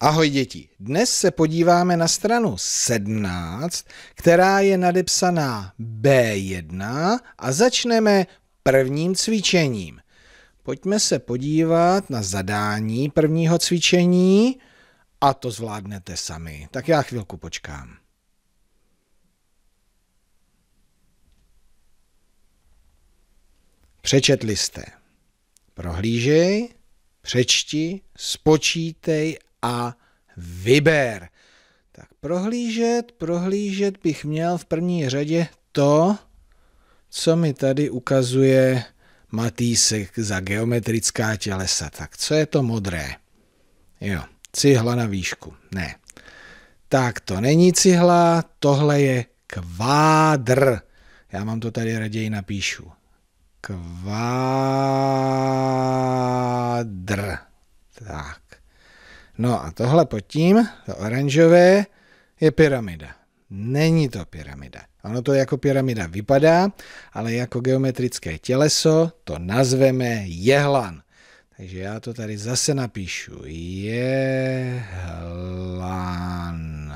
Ahoj děti, dnes se podíváme na stranu 17, která je nadepsaná B1 a začneme prvním cvičením. Pojďme se podívat na zadání prvního cvičení a to zvládnete sami. Tak já chvilku počkám. Přečetli jste. Prohlížej, přečti, spočítej a vyber. Tak prohlížet, prohlížet bych měl v první řadě to, co mi tady ukazuje Matýsek za geometrická tělesa. Tak co je to modré? Jo, cihla na výšku. Ne. Tak to není cihla, tohle je kvádr. Já mám to tady raději napíšu. Kvádr. Tak. No a tohle pod tím, to oranžové, je pyramida. Není to pyramida. Ono to jako pyramida vypadá, ale jako geometrické těleso to nazveme jehlan. Takže já to tady zase napíšu. Jehlan.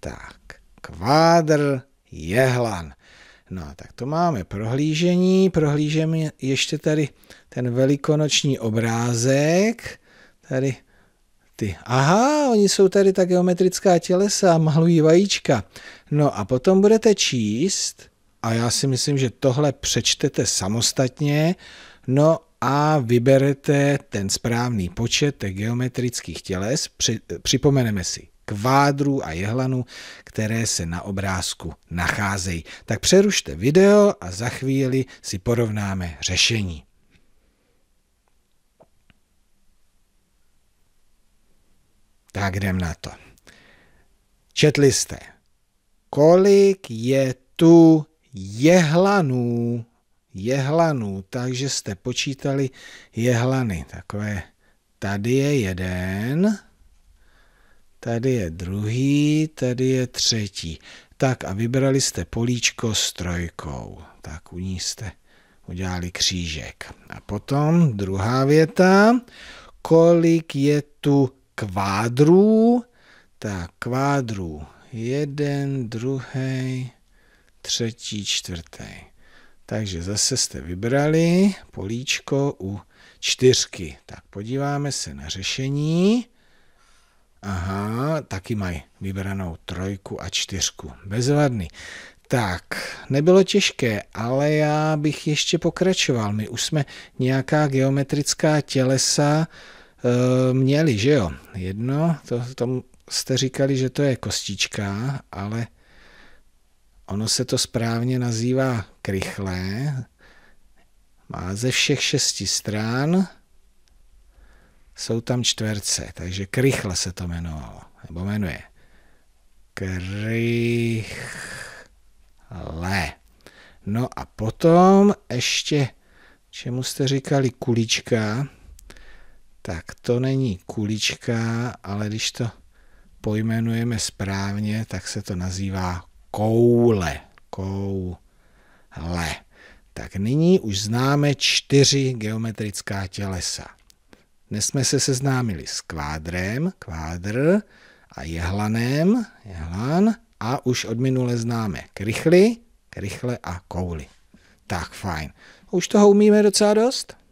Tak, kvádr, jehlan. No, tak to máme prohlížení. Prohlížeme ještě tady ten velikonoční obrázek. Tady ty, aha, oni jsou tady ta geometrická tělesa, malují vajíčka. No a potom budete číst, a já si myslím, že tohle přečtete samostatně, no a vyberete ten správný počet geometrických těles. Při, připomeneme si kvádru a jehlanu, které se na obrázku nacházejí. Tak přerušte video a za chvíli si porovnáme řešení. Tak jdem na to. Četli jste, kolik je tu jehlanů, jehlanů, takže jste počítali jehlany, takové, tady je jeden, tady je druhý, tady je třetí. Tak a vybrali jste políčko s trojkou. Tak u ní jste udělali křížek. A potom druhá věta, kolik je tu kvádrů. Tak kvádrů. Jeden, druhý, třetí, čtvrtý. Takže zase jste vybrali políčko u čtyřky. Tak podíváme se na řešení. Aha, taky mají vybranou trojku a čtyřku. Bezvadný. Tak, nebylo těžké, ale já bych ještě pokračoval. My už jsme nějaká geometrická tělesa Eh, měli, že jo? Jedno, to, tam jste říkali, že to je kostička, ale ono se to správně nazývá krychlé. Má ze všech šesti stran, jsou tam čtverce, takže krychle se to jmenovalo, nebo jmenuje. Krychle. No a potom ještě, čemu jste říkali kulička, tak to není kulička, ale když to pojmenujeme správně, tak se to nazývá koule. Koule. Tak nyní už známe čtyři geometrická tělesa. Dnes jsme se seznámili s kvádrem, kvádr a jehlanem, jehlan, a už od minule známe krychly, krychle a kouly. Tak fajn. Už toho umíme docela dost?